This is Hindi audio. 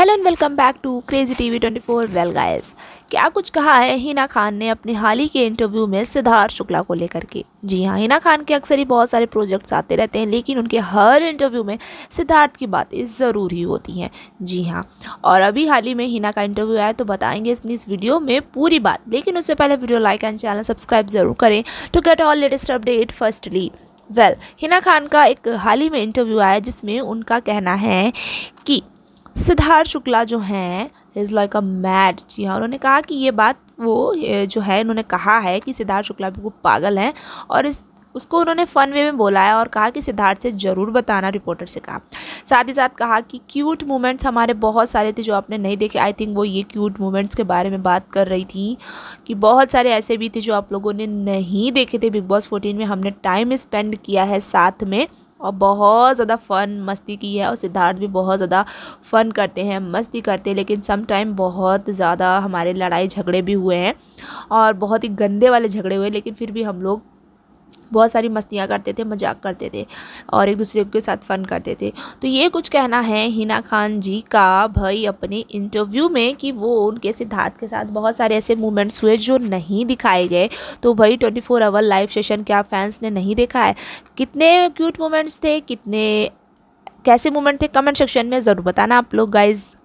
hello and welcome back to crazy TV 24 well guys क्या कुछ कहा है हिना खान ने अपने हाल ही के इंटरव्यू में सिद्धार्थ शुक्ला को लेकर के जी हाँ हिना खान के अक्सर ही बहुत सारे प्रोजेक्ट्स आते रहते हैं लेकिन उनके हर इंटरव्यू में सिद्धार्थ की बातें ज़रूर ही होती हैं जी हाँ और अभी हाल ही में हिना का इंटरव्यू आया तो बताएंगे अपनी इस वीडियो में पूरी बात लेकिन उससे पहले video like and channel subscribe जरूर करें to get all latest update firstly well Hina Khan का एक हाल ही में इंटरव्यू आया जिसमें उनका कहना है कि सिद्धार्थ शुक्ला जो हैं इज़ लाइक अ मैड जी हाँ उन्होंने कहा कि ये बात वो जो है उन्होंने कहा है कि सिद्धार्थ शुक्ला बिल्कुल पागल हैं और इस उसको उन्होंने फ़न वे में बोलाया और कहा कि सिद्धार्थ से ज़रूर बताना रिपोर्टर से कहा साथ ही साथ कहा कि क्यूट मोमेंट्स हमारे बहुत सारे थे जो आपने नहीं देखे आई थिंक वो ये क्यूट मोमेंट्स के बारे में बात कर रही थी कि बहुत सारे ऐसे भी थे जो आप लोगों ने नहीं देखे थे बिग बॉस फोर्टीन में हमने टाइम स्पेंड किया है साथ में और बहुत ज़्यादा फ़न मस्ती की है और सिद्धार्थ भी बहुत ज़्यादा फ़न करते हैं मस्ती करते हैं लेकिन सम टाइम बहुत ज़्यादा हमारे लड़ाई झगड़े भी हुए हैं और बहुत ही गंदे वाले झगड़े हुए लेकिन फिर भी हम लोग बहुत सारी मस्तियाँ करते थे मजाक करते थे और एक दूसरे के साथ फ़न करते थे तो ये कुछ कहना है हिना खान जी का भाई अपने इंटरव्यू में कि वो उनके सिद्धार्थ के साथ बहुत सारे ऐसे मूवमेंट्स हुए जो नहीं दिखाए गए तो भाई 24 फोर आवर लाइव सेशन क्या फैंस ने नहीं देखा है कितने क्यूट मोमेंट्स थे कितने कैसे मोमेंट थे कमेंट सेक्शन में ज़रूर बताना आप लोग गाइज़